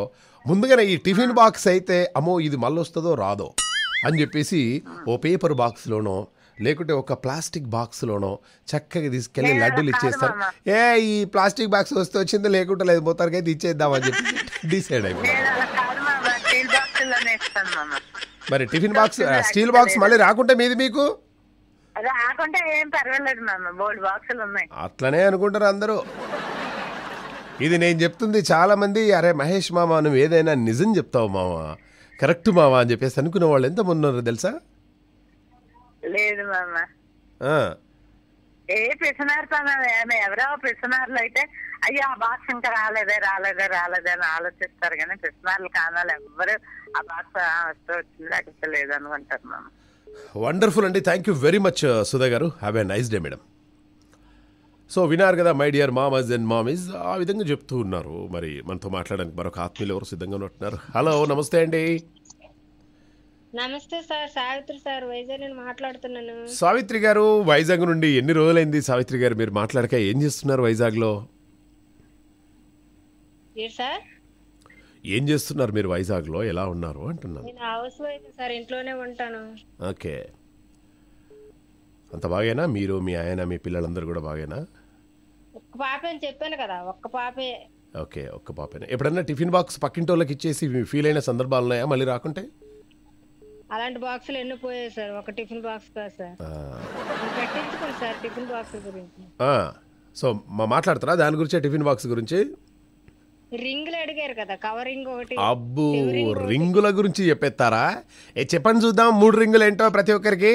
A: ముందుగానే ఈ టిఫిన్ బాక్స్ అయితే అమ్మో ఇది మళ్ళీ వస్తుందో రాదో అని చెప్పేసి ఓ పేపర్ బాక్స్లోనో లేకుంటే ఒక ప్లాస్టిక్ బాక్స్లోనో చక్కగా తీసుకెళ్ళి లడ్డూలు ఇచ్చేస్తారు ఏ ఈ ప్లాస్టిక్ బాక్స్ వస్తే వచ్చింది లేకుంటే లేదు పోతారు అయితే ఇచ్చేద్దామని చెప్పి డిసైడ్ అయిపోయింది మరి టిఫిన్ బాక్స్ స్టీల్ బాక్స్ మళ్ళీ రాకుంటే మీది మీకు అట్లనే అనుకుంటారు అందరూ ఇది నేను చెప్తుంది చాలా మంది అరే మహేష్ మామ నువ్వు ఏదైనా నిజం చెప్తావు మామ కరెక్ట్ మామ అని చెప్పేసి అనుకునే వాళ్ళు ఎంత ఉన్నారు తెలుసా
B: లేదు మామ ఏ పిసినారుతానని ఆమె ఎవరో పిసినారులు అయితే అయ్యో ఆ బాక్స్ ఇంకా రాలేదే రాలేదే రాలేదే అని ఆలోచిస్తారు కానీ పిసినారులు కానాలు ఎవ్వరు ఆ భాష వచ్చింది లేదు అనుకుంటారు మనం
A: వండర్ఫుల్ అండి thank you very much Sudha గారు have a nice day madam so వినారు కదా మై డియర్ మామజ్ అండ్ ఇస్ ఆ విధంగా చెప్తూ ఉన్నారు మరి మనతో మాట్లాడడానికి మరొక ఆత్మీయులు ఎవరు సిద్ధంగా ఉంటున్నారు హలో నమస్తే అండి
D: నమస్తే సార్ సావిత్రి సార్ వైజాగ్ నేను మాట్లాడుతున్నాను
A: సావిత్రి గారు వైజాగ్ నుండి ఎన్ని రోజులైంది సావిత్రి గారు మీరు మాట్లాడక ఏం చేస్తున్నారు వైజాగ్ లో సార్ ఏం చేస్తున్నారు మీరు వైజాగ్ లో ఎలా ఉన్నారు అంటున్నాను
D: నేను హౌస్ వైఫ్ సార్ ఇంట్లోనే ఉంటాను
A: ఓకే అంత బాగేనా మీరు మీ ఆయన మీ పిల్లలందరూ కూడా బాగేనా
D: ఒక్క పాపే అని చెప్పాను కదా ఒక్క పాపే
A: ఓకే ఒక్క పాపేనా ఎప్పుడన్నా టిఫిన్ బాక్స్ పక్కింటోళ్ళకి ఇచ్చేసి ఫీల్ అయిన సందర్భాలు ఉన్నాయా మళ్ళీ రాకుంటే
D: అలాంటి బాక్సులు ఎన్ని పోయాయి సార్ ఒక టిఫిన్ బాక్స్ కాదు సార్ పెట్టించుకోండి సార్ టిఫిన్ బాక్స్ గురించి
A: సో మా మాట్లాడుతారా దాని గురించి టిఫిన్ బాక్స్ గురించి
D: రింగులు అడిగారు కదా కవరింగ్ ఒకటి
A: అబ్బు రింగుల గురించి చెప్పేస్తారా ఏ చెప్పండి చూద్దాం మూడు రింగులు ఏంటో ప్రతి ఒక్కరికి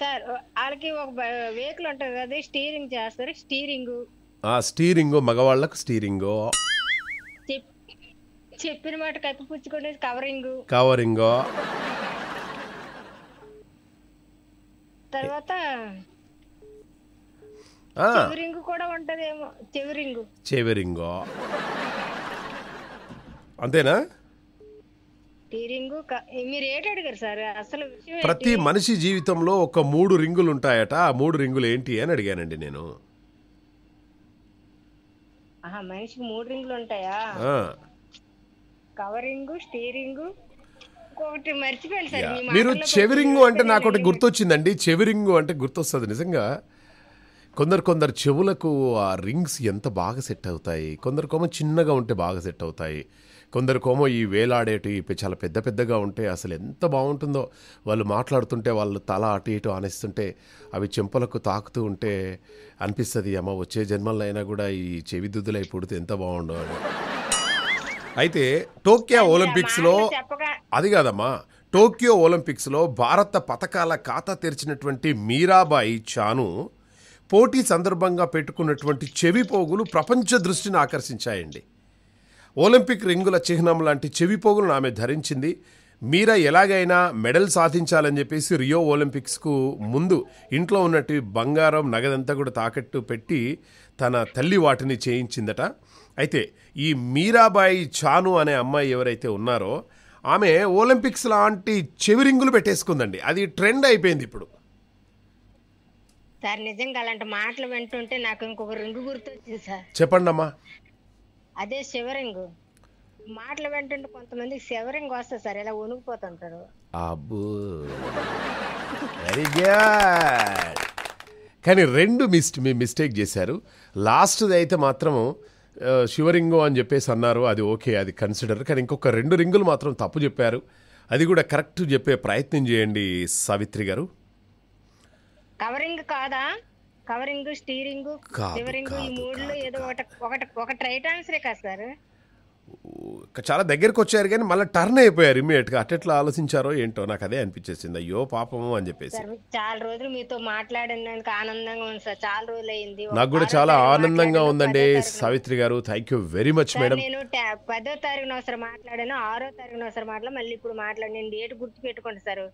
D: సార్ వాళ్ళకి ఒక వెహికల్ ఉంటుంది కదా స్టీరింగ్ చేస్తారు స్టీరింగ్
A: స్టీరింగ్ మగవాళ్ళకు స్టీరింగ్
D: చెప్పిన మాట పుచ్చుకునేది కవరింగ్ కవరింగ్ తర్వాత చెవిరింగ్ కూడా ఉంటదేమో చెవిరింగ్
A: చెవిరింగ్ అంతేనా
D: మీరు ఏంటి అడిగారు సార్ అసలు ప్రతి మనిషి
A: జీవితంలో ఒక మూడు రింగులు ఉంటాయట ఆ మూడు రింగులు ఏంటి అని అడిగానండి నేను
D: మనిషికి మూడు రింగులు ఉంటాయా కవరింగ్ స్టీరింగ్ మీరు చెవిరింగు అంటే నాకు ఒకటి
A: గుర్తొచ్చిందండి చెవిరింగు అంటే గుర్తొస్తుంది నిజంగా కొందరు కొందరు చెవులకు ఆ రింగ్స్ ఎంత బాగా సెట్ అవుతాయి కొందరు కోమో చిన్నగా ఉంటే బాగా సెట్ అవుతాయి కొందరు కోమో ఈ వేలాడేటి చాలా పెద్ద పెద్దగా ఉంటే అసలు ఎంత బాగుంటుందో వాళ్ళు మాట్లాడుతుంటే వాళ్ళు తల అటు ఇటు ఆనేస్తుంటే అవి చెంపలకు తాకుతూ ఉంటే అనిపిస్తుంది అమ్మ వచ్చే జన్మలైనా కూడా ఈ చెవి దుద్దులై పుడితే ఎంత బాగుండో అని అయితే టోక్యో ఒలింపిక్స్లో అది కాదమ్మా టోక్యో లో భారత పథకాల ఖాతా తెరిచినటువంటి మీరాబాయి చాను పోటీ సందర్భంగా పెట్టుకున్నటువంటి చెవి పోగులు ప్రపంచ దృష్టిని ఆకర్షించాయండి ఒలింపిక్ రింగుల చిహ్నం లాంటి చెవి పోగులు ఆమె ధరించింది మీరా ఎలాగైనా మెడల్ సాధించాలని చెప్పేసి రియో ఒలింపిక్స్కు ముందు ఇంట్లో ఉన్నట్టు బంగారం నగదంతా కూడా తాకట్టు పెట్టి తన తల్లి వాటిని చేయించిందట అయితే ఈ మీరాబాయి చాను అనే అమ్మాయి ఎవరైతే ఉన్నారో ఆమె ఒలింపిక్స్ లాంటి చెవిరింగులు పెట్టేసుకుందండి అది ట్రెండ్ అయిపోయింది ఇప్పుడు
D: సార్ నిజంగా అలాంటి మాటలు వింటుంటే నాకు ఇంకొక రింగు గుర్తొచ్చింది సార్ చెప్పండి అమ్మా అదే శివరింగ్ మాటలు వింటుంటే కొంతమంది శివరింగ్ వస్తారు సార్ ఇలా వణుకుపోతుంటారు
A: అబ్బో వెరీ గుడ్ కానీ రెండు మిస్ట్ మీ మిస్టేక్ చేశారు లాస్ట్ది అయితే మాత్రం శివరింగు అని చెప్పేసి అన్నారు అది ఓకే అది కన్సిడర్ కానీ ఇంకొక రెండు రింగులు మాత్రం తప్పు చెప్పారు అది కూడా కరెక్ట్ చెప్పే ప్రయత్నం చేయండి సావిత్రి గారు
D: కవరింగ్ కాదా కవరింగ్ స్టీరింగ్ కవరింగ్ ఏదో ఒకటి ఒకటి ఒకటి రైట్ ఆన్సరే కదా సార్
A: చాలా దగ్గరికి వచ్చారు కానీ మళ్ళీ టర్న్ అయిపోయారు ఇమీడియట్ గా ఎట్లా ఆలోచించారో ఏంటో నాకు అదే అనిపించేసింది అయ్యో పాపము అని చెప్పేసి చాలా రోజులు మీతో మాట్లాడినందుకు ఆనందంగా ఉంది సార్ చాలా రోజులు అయింది నాకు కూడా చాలా ఆనందంగా ఉందండి సావిత్రి గారు thank you very much madam నేను
D: పదో తారీఖున ఒకసారి మాట్లాడాను ఆరో తారీఖున ఒకసారి మాట్లాడి మళ్ళీ ఇప్పుడు మాట్లాడి నేను డేట్ గుర్తు పెట్టుకోండి సార్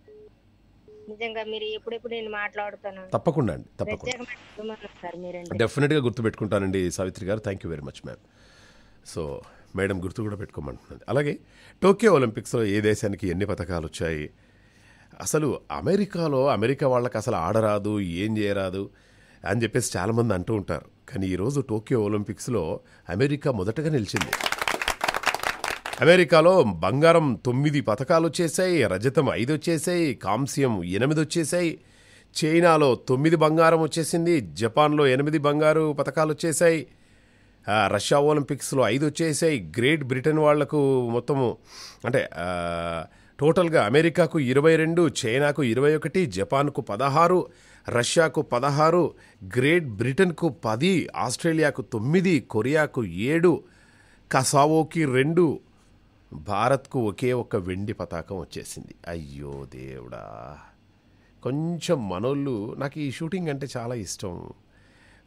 D: నిజంగా మీరు ఎప్పుడెప్పుడు నేను మాట్లాడుతాను తప్పకుండా అండి తప్పకుండా
A: డెఫినెట్గా గుర్తుపెట్టుకుంటానండి సావిత్రి గారు thank you very much ma'am so madam గుర్తు కూడా పెట్టుకోమంటున్నది అలాగే టోక్యో ఒలింపిక్స్లో ఏ దేశానికి ఎన్ని పథకాలు వచ్చాయి అసలు అమెరికాలో అమెరికా వాళ్ళకి అసలు ఆడరాదు ఏం చేయరాదు అని చెప్పేసి చాలామంది అంటూ ఉంటారు కానీ ఈరోజు టోక్యో ఒలింపిక్స్లో అమెరికా మొదటగా నిలిచింది అమెరికాలో బంగారం తొమ్మిది పథకాలు వచ్చేసాయి రజతం ఐదు వచ్చేసాయి కాంస్యం ఎనిమిది వచ్చేసాయి చైనాలో తొమ్మిది బంగారం వచ్చేసింది జపాన్లో ఎనిమిది బంగారు పథకాలు వచ్చేసాయి రష్యా ఒలింపిక్స్లో ఐదు వచ్చేసాయి గ్రేట్ బ్రిటన్ వాళ్లకు మొత్తము అంటే టోటల్గా అమెరికాకు ఇరవై రెండు చైనాకు ఇరవై ఒకటి జపాన్కు పదహారు రష్యాకు పదహారు గ్రేట్ బ్రిటన్కు పది ఆస్ట్రేలియాకు తొమ్మిది కొరియాకు ఏడు కసావోకి రెండు భారత్కు ఒకే ఒక వెండి పతాకం వచ్చేసింది అయ్యో దేవుడా కొంచెం మనోళ్ళు నాకు ఈ షూటింగ్ అంటే చాలా ఇష్టం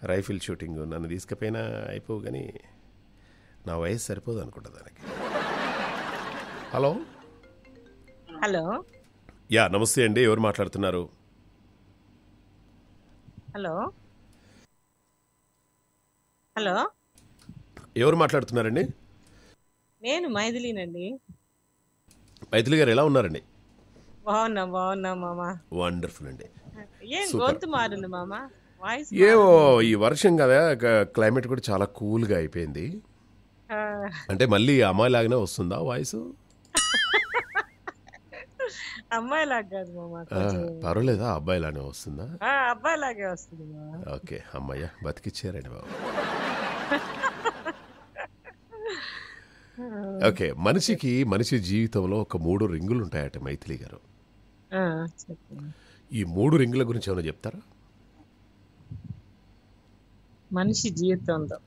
A: రైఫిల్ షూటింగ్ నన్ను తీసుకుపోయినా అయిపోవు కానీ నా వయసు సరిపోదు అనుకుంటా దానికి హలో హలో యా నమస్తే అండి ఎవరు మాట్లాడుతున్నారు
D: హలో హలో
A: ఎవరు మాట్లాడుతున్నారండి
D: నేను మైథిలీనండి
A: మైథిలి గారు ఎలా ఉన్నారండి
D: బాగున్నా బాగున్నా మామ
A: వండర్ఫుల్ అండి ఏం గొంతు
D: మారింది మామా ఏవో ఈ
A: వర్షం కదా క్లైమేట్ కూడా చాలా కూల్గా అయిపోయింది అంటే మళ్ళీ అమ్మాయి లాగానే వస్తుందా వాయిస్ పర్వాలేదా అబ్బాయి లానే వస్తుందా
E: అబ్బాయి వస్తుంది
A: ఓకే అమ్మాయ్య బతికిచ్చారండి బాబు ఓకే మనిషికి మనిషి జీవితంలో ఒక మూడు రింగులు ఉంటాయట మైథిలి గారు ఈ మూడు రింగుల గురించి ఏమైనా చెప్తారా
D: మనిషి జీవితంలో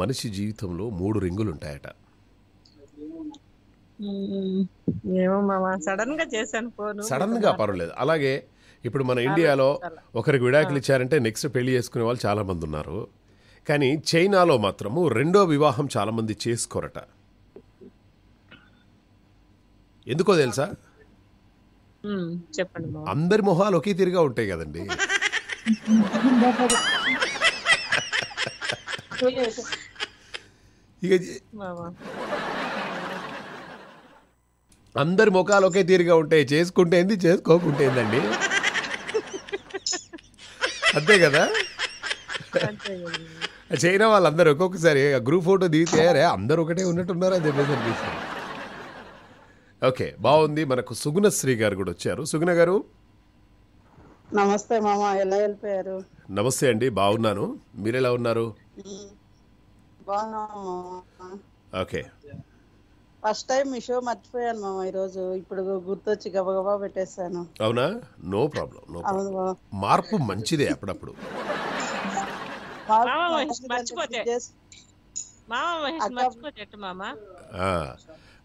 A: మనిషి జీవితంలో మూడు రింగులు ఉంటాయట
D: సడన్ గా సడన్ గా
A: పర్వాలేదు అలాగే ఇప్పుడు మన ఇండియాలో ఒకరికి విడాకులు ఇచ్చారంటే నెక్స్ట్ పెళ్లి చేసుకునే వాళ్ళు చాలా మంది ఉన్నారు కానీ చైనాలో మాత్రము రెండో వివాహం చాలా మంది చేసుకోరట ఎందుకో తెలుసా చెప్పండి అందరి మొహాలు ఒకే తీరుగా ఉంటాయి కదండి ఇక అందరి ముఖాలు ఒకే తీరుగా ఉంటాయి చేసుకుంటేంది చేసుకోకుంటేందండి అంతే కదా చైనా వాళ్ళందరూ ఒక్కొక్కసారి గ్రూప్ ఫోటో తీసేయారే అందరూ ఒకటే ఉన్నట్టున్నారు అని చెప్పేసి ఓకే బాగుంది మనకు సుగుణశ్రీ గారు కూడా వచ్చారు సుగుణ గారు
E: నమస్తే మామ ఎలా వెళ్ళిపోయారు
A: నమస్తే అండి బాగున్నాను మీరు ఎలా ఉన్నారు ఓకే
D: ఫస్ట్ టైం మీ షో మర్చిపోయాను మామ ఈరోజు ఇప్పుడు గుర్తొచ్చి గబగబా పెట్టేశాను
A: అవునా నో ప్రాబ్లం నో ప్రాబ్లం మార్పు మంచిదే అప్పుడప్పుడు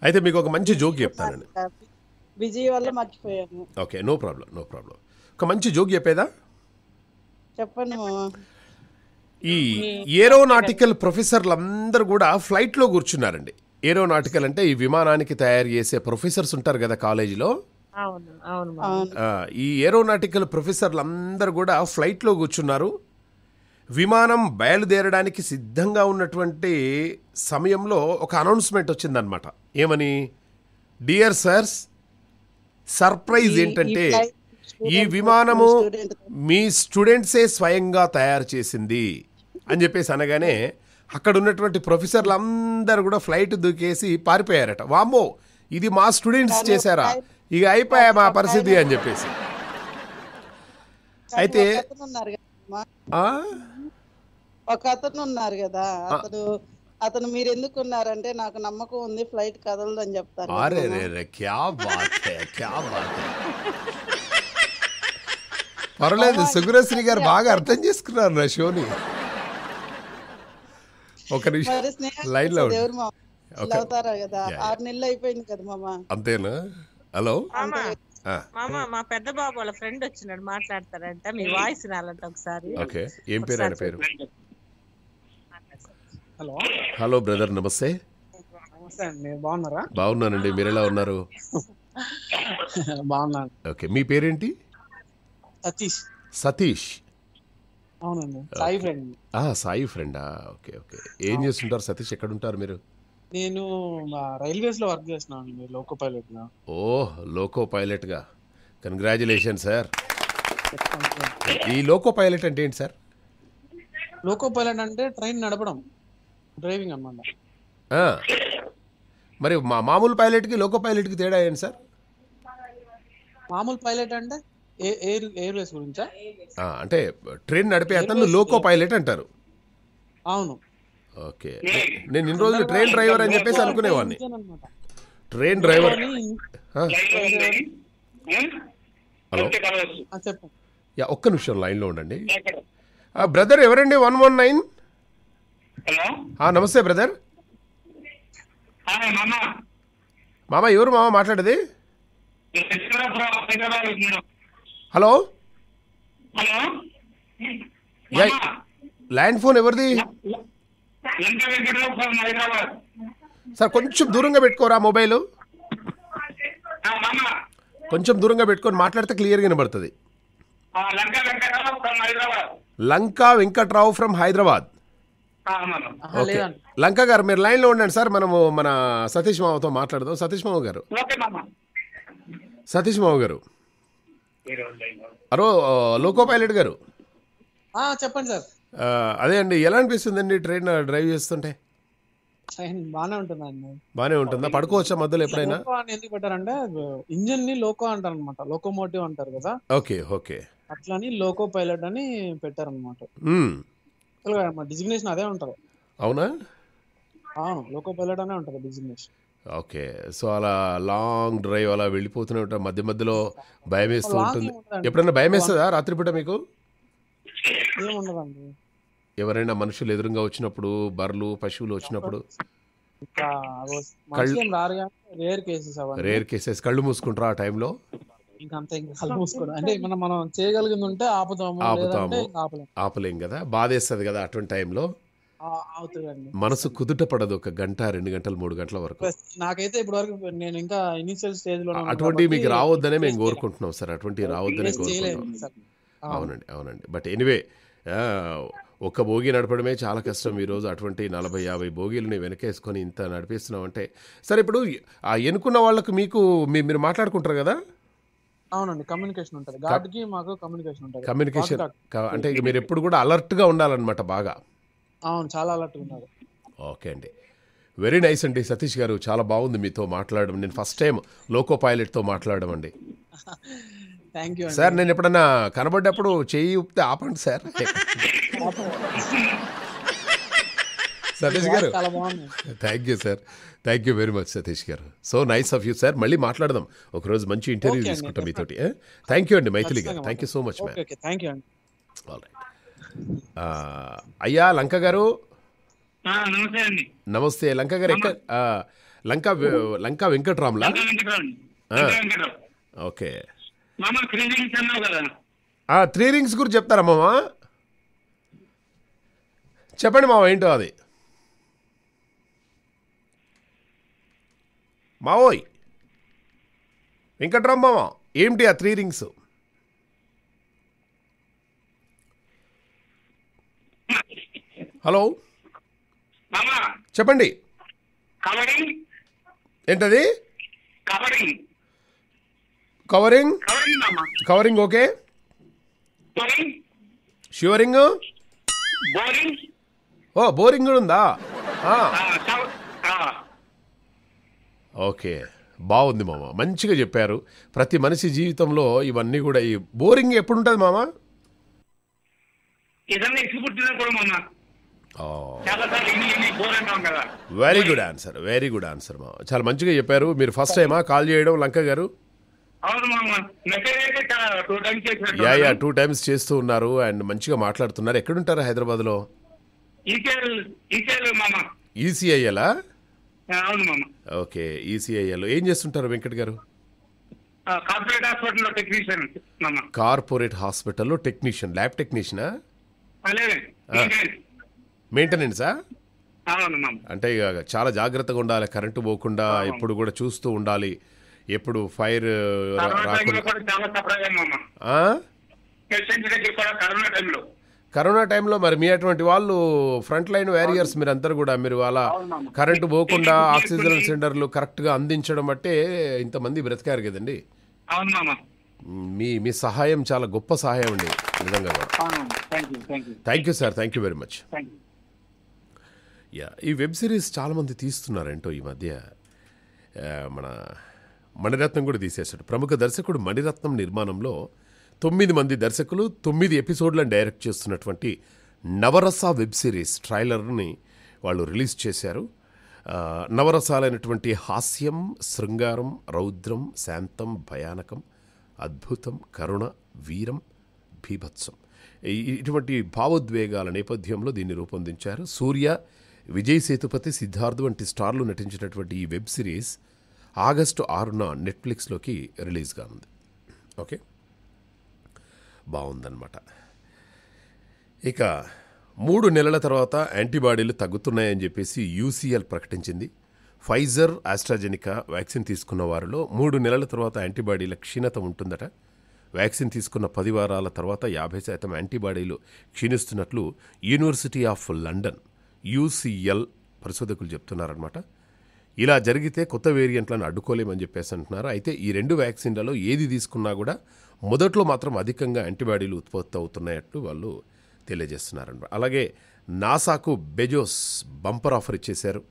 A: అయితే మీకు ఒక మంచి జోక్ చెప్తానండి
D: బిజీ వల్ల మర్చిపోయాను
A: okay no problem no problem ఒక మంచి జోక్ చెప్పేదా చెప్పండి ఈ ఏరోనాటికల్ ప్రొఫెసర్లు అందరూ కూడా ఫ్లైట్లో కూర్చున్నారండి ఏరోనాటికల్ అంటే ఈ విమానానికి తయారు చేసే ప్రొఫెసర్స్ ఉంటారు కదా కాలేజీలో ఈ ఏరోనాటికల్ ప్రొఫెసర్లు అందరూ కూడా ఫ్లైట్లో కూర్చున్నారు విమానం బయలుదేరడానికి సిద్ధంగా ఉన్నటువంటి సమయంలో ఒక అనౌన్స్మెంట్ వచ్చిందనమాట ఏమని డియర్ సర్స్ సర్ప్రైజ్ ఏంటంటే ఈ విమానము మీ స్టూడెంట్సే స్వయంగా తయారు చేసింది అని చెప్పేసి అనగానే అక్కడ ఉన్నటువంటి ప్రొఫెసర్లు అందరు కూడా ఫ్లైట్ దూకేసి పారిపోయారట వామ్మో ఇది మా స్టూడెంట్స్ చేశారా ఇక అయిపోయా మా పరిస్థితి అని చెప్పేసి అయితే
D: ఒక అతను ఉన్నారు కదా అతను అతను మీరు ఎందుకు ఉన్నారంటే నాకు నమ్మకం ఉంది ఫ్లైట్ కదలదని చెప్తారు
A: క్యా బాత్ క్యా బాత్ పర్లేదు సుగురశ్రీ గారు బాగా అర్థం చేసుకున్నారు నా షోని ఒక నిమిషం లైన్ లో అవుతారా
D: నెలలు అయిపోయింది కదా మామ
A: అంతేనా హలో మామా
D: మా పెద్ద బాబు వాళ్ళ ఫ్రెండ్ వచ్చినాడు మాట్లాడతారంట మీ వాయిస్ రాలంట ఒకసారి
A: ఓకే ఏం పేరు ఆయన పేరు హలో హలో బ్రదర్ నమస్తే బాగున్నారా బాగున్నానండి మీరు ఎలా ఉన్నారు బాగున్నాను ఓకే మీ పేరేంటి సతీష్ సతీష్
E: అవునండి సాయి ఫ్రెండ్
A: సాయి ఫ్రెండా ఓకే ఓకే ఏం చేస్తుంటారు సతీష్ ఎక్కడ ఉంటారు మీరు
E: నేను రైల్వేస్ లో వర్క్ చేస్తున్నాను లోకో పైలట్ గా
A: ఓ లోకో పైలట్ గా కంగ్రాచులేషన్ సార్ ఈ లోకో పైలట్ అంటే ఏంటి సార్
E: లోకో పైలట్ అంటే ట్రైన్ నడపడం డ్రైవింగ్ అనమాట
A: మరి మా మామూలు కి లోకో కి తేడా ఏంటి సార్
E: మామూలు పైలట్ అంటే
A: అంటే ట్రైన్ నడిపే అతను లోకో పైలట్ అంటారు అవును ఓకే నేను ఇన్ని రోజులు ట్రైన్ డ్రైవర్ అని చెప్పేసి అనుకునేవాడిని ట్రైన్ డ్రైవర్ హలో యా ఒక్క నిమిషం లైన్లో ఉండండి బ్రదర్ ఎవరండి వన్ వన్ నైన్ నమస్తే బ్రదర్ మామ ఎవరు మామ మాట్లాడేది హలో ల్యాండ్ ఫోన్ ఎవరిది సార్ కొంచెం దూరంగా పెట్టుకోరా మొబైల్ కొంచెం దూరంగా పెట్టుకొని మాట్లాడితే క్లియర్గా వినబడుతుంది లంకా వెంకట్రావు ఫ్రమ్ హైదరాబాద్ ఓకే లంక గారు మీరు లైన్లో ఉండండి సార్ మనము మన సతీష్ మామతో మాట్లాడదాం సతీష్ మామ గారు సతీష్ మామ గారు అరో లోకో పైలట్ గారు చెప్పండి సార్ అదే అండి ఎలా అనిపిస్తుంది అండి ట్రైన్ డ్రైవ్ చేస్తుంటే
E: బానే ఉంటుందండి
A: బాగానే ఉంటుందా పడుకోవచ్చా మధ్యలో ఎప్పుడైనా
E: ఎందుకు పెట్టారంటే ఇంజిన్ ని లోకో అంటారు అనమాట లోకోమోటివ్ అంటారు కదా ఓకే ఓకే అట్లని లోకో పైలట్ అని అనమాట డిజిగ్నేషన్ అదే ఉంటారు అవునా అవును లోకో పైలట్ అనే ఉంటుంది డిజిగ్నేషన్
A: ఓకే సో అలా లాంగ్ డ్రైవ్ అలా వెళ్ళిపోతూనే మధ్య మధ్యలో భయం వేస్తూ ఉంటుంది ఎప్పుడైనా భయం వేస్తుందా రాత్రిపూట మీకు ఎవరైనా మనుషులు ఎదురుగా వచ్చినప్పుడు బర్రెలు పశువులు వచ్చినప్పుడు రేర్ కేసెస్ కళ్ళు మూసుకుంటారా ఆ టైంలో
E: అంటే మనం మనం చేయగలిగింది ఉంటే ఆపుతాము ఆపుతాము
A: ఆపలేం కదా బాధేస్తుంది కదా అటువంటి టైంలో మనసు కుదుట పడదు ఒక గంట రెండు గంటలు మూడు గంటల వరకు
E: నాకైతే ఇప్పటి వరకు నేను ఇంకా ఇనిషియల్ స్టేజ్ లో అటువంటి మీకు రావద్దనే మేము
A: కోరుకుంటున్నాం సార్ అటువంటి రావద్దనే కోరుకుంటున్నాం అవునండి అవునండి బట్ ఎనివే ఒక్క భోగి నడపడమే చాలా కష్టం ఈరోజు అటువంటి నలభై యాభై భోగిలని వెనకేసుకొని ఇంత నడిపిస్తున్నాం అంటే సరే ఇప్పుడు ఆ ఎన్నుకున్న వాళ్ళకు మీకు మీరు మాట్లాడుకుంటారు కదా
E: అవునండి కమ్యూనికేషన్ ఉంటుంది గాడ్కి మాకు కమ్యూనికేషన్ ఉంటుంది కమ్యూనికేషన్
A: అంటే మీరు ఎప్పుడు కూడా అలర్ట్గా ఉండాలన్నమాట బాగా
E: అవును చాలా అలర్ట్ ఉన్నాడు
A: ఓకే అండి వెరీ నైస్ అండి సతీష్ గారు చాలా బాగుంది మీతో మాట్లాడడం నేను ఫస్ట్ టైం లోకో పైలట్తో మాట్లాడడం అండి సార్ నేను ఎప్పుడన్నా కనబడ్డప్పుడు చేయి ఉప్పితే ఆపండి సార్ సతీష్ గారు thank you sir thank you very much Satish గారు so nice of you sir మళ్ళీ మాట్లాడదాం ఒకరోజు మంచి ఇంటర్వ్యూ తీసుకుంటాం మీతోటి థ్యాంక్ యూ అండి మైథిలి గారు thank you so much ma'am thank you అయ్యా లంక గారు
E: నమస్తే అండి
A: నమస్తే లంక గారు ఎక్కడ లంక లంక వెంకట్రామ్లా ఓకే త్రీ రింగ్స్ గురించి చెప్తారా మామ చెప్పండి మామ ఏంటో అది మావోయ్ వెంకట్రామ్ మామ ఏమిటి ఆ త్రీ రింగ్స్ హలో చెప్పండి ఏంటది కవరింగ్ కవరింగ్ ఓకే షివరింగ్ ఓ బోరింగ్ కూడా ఉందా ఓకే బాగుంది మామ మంచిగా చెప్పారు ప్రతి మనిషి జీవితంలో ఇవన్నీ కూడా ఈ బోరింగ్ ఎప్పుడు ఉంటుంది మామ very good answer very good answer మా చాలా మంచిగా చెప్పారు మీరు ఫస్ట్ టైమా కాల్ చేయడం లంక గారు టూ టైమ్స్ చేస్తూ ఉన్నారు అండ్ మంచిగా మాట్లాడుతున్నారు ఎక్కడుంటారు హైదరాబాద్ లో ఈసీఐఎలా ఓకే ఈసీఐఎల్ ఏం చేస్తుంటారు వెంకట్ గారు
C: కార్పొరేట్ హాస్పిటల్లో
A: కార్పొరేట్ హాస్పిటల్లో టెక్నీషియన్ ల్యాబ్ టెక్నీషియనా మెయింటెనెన్సా అంటే ఇక చాలా జాగ్రత్తగా ఉండాలి కరెంటు పోకుండా ఎప్పుడు కూడా చూస్తూ ఉండాలి ఎప్పుడు ఫైర్ రాకుండా కరోనా టైంలో మరి మీ అటువంటి వాళ్ళు ఫ్రంట్ లైన్ వారియర్స్ మీరు అందరు కూడా మీరు అలా కరెంటు పోకుండా ఆక్సిజన్ సిలిండర్లు కరెక్ట్గా అందించడం అంటే ఇంతమంది బ్రతికారు కదండి మీ మీ సహాయం చాలా గొప్ప సహాయం అండి నిజంగా thank you sir thank you very much yeah ఈ వెబ్ సిరీస్ చాలామంది తీస్తున్నారంటో ఈ మధ్య మన మణిరత్నం కూడా తీసేశాడు ప్రముఖ దర్శకుడు మణిరత్నం నిర్మాణంలో తొమ్మిది మంది దర్శకులు తొమ్మిది ఎపిసోడ్లను డైరెక్ట్ చేస్తున్నటువంటి నవరస వెబ్ సిరీస్ ట్రైలర్ని వాళ్ళు రిలీజ్ చేశారు నవరసాలైనటువంటి హాస్యం శృంగారం రౌద్రం శాంతం భయానకం అద్భుతం కరుణ వీరం భీభత్సం ఇటువంటి భావోద్వేగాల నేపథ్యంలో దీన్ని రూపొందించారు సూర్య విజయ్ సేతుపతి సిద్ధార్థ్ వంటి స్టార్లు నటించినటువంటి ఈ వెబ్ సిరీస్ ఆగస్టు ఆరున నెట్ఫ్లిక్స్లోకి రిలీజ్ కానుంది ఓకే బాగుందన్నమాట ఇక మూడు నెలల తర్వాత యాంటీబాడీలు తగ్గుతున్నాయని చెప్పేసి యూసీఎల్ ప్రకటించింది ఫైజర్ ఆస్ట్రాజెనికా వ్యాక్సిన్ తీసుకున్న వారిలో మూడు నెలల తర్వాత యాంటీబాడీల క్షీణత ఉంటుందట వ్యాక్సిన్ తీసుకున్న పది వారాల తర్వాత యాభై శాతం యాంటీబాడీలు క్షీణిస్తున్నట్లు యూనివర్సిటీ ఆఫ్ లండన్ యూసీఎల్ పరిశోధకులు చెప్తున్నారనమాట ఇలా జరిగితే కొత్త వేరియంట్లను అడ్డుకోలేమని చెప్పేసి అంటున్నారు అయితే ఈ రెండు వ్యాక్సిన్లలో ఏది తీసుకున్నా కూడా మొదట్లో మాత్రం అధికంగా యాంటీబాడీలు ఉత్పత్తి అవుతున్నాయట్టు వాళ్ళు తెలియజేస్తున్నారనమాట అలాగే నాసాకు బెజోస్ బంపర్ ఆఫర్ ఇచ్చేశారు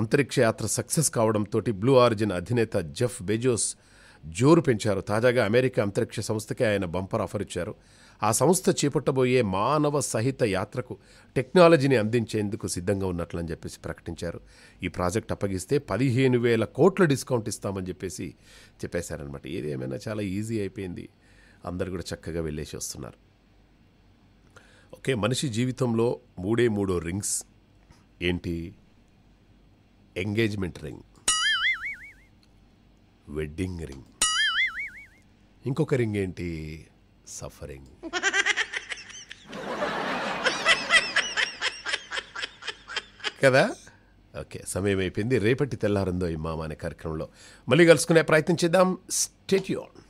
A: అంతరిక్ష యాత్ర సక్సెస్ కావడంతో బ్లూ ఆరిజిన్ అధినేత జెఫ్ బెజోస్ జోరు పెంచారు తాజాగా అమెరికా అంతరిక్ష సంస్థకే ఆయన బంపర్ ఆఫర్ ఇచ్చారు ఆ సంస్థ చేపట్టబోయే మానవ సహిత యాత్రకు టెక్నాలజీని అందించేందుకు సిద్ధంగా ఉన్నట్లని చెప్పేసి ప్రకటించారు ఈ ప్రాజెక్ట్ అప్పగిస్తే పదిహేను వేల కోట్ల డిస్కౌంట్ ఇస్తామని చెప్పేసి చెప్పేశారనమాట ఏమైనా చాలా ఈజీ అయిపోయింది అందరు కూడా చక్కగా వెళ్ళేసి వస్తున్నారు ఓకే మనిషి జీవితంలో మూడే మూడో రింగ్స్ ఏంటి ఎంగేజ్మెంట్ రింగ్ వెడ్డింగ్ రింగ్ ఇంకొక రింగ్ ఏంటి సఫరింగ్ కదా ఓకే సమయం అయిపోయింది రేపటి తెల్లారందో ఈ మామ కార్యక్రమంలో మళ్ళీ కలుసుకునే ప్రయత్నం చేద్దాం స్టేట్యూన్